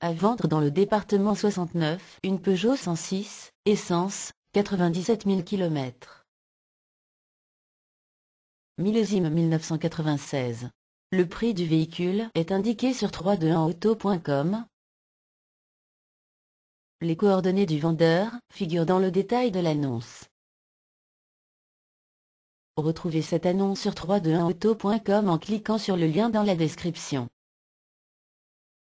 À vendre dans le département 69, une Peugeot 106, essence, 97 000 km. Millésime 1996. Le prix du véhicule est indiqué sur 321auto.com. Les coordonnées du vendeur figurent dans le détail de l'annonce. Retrouvez cette annonce sur 321auto.com en cliquant sur le lien dans la description.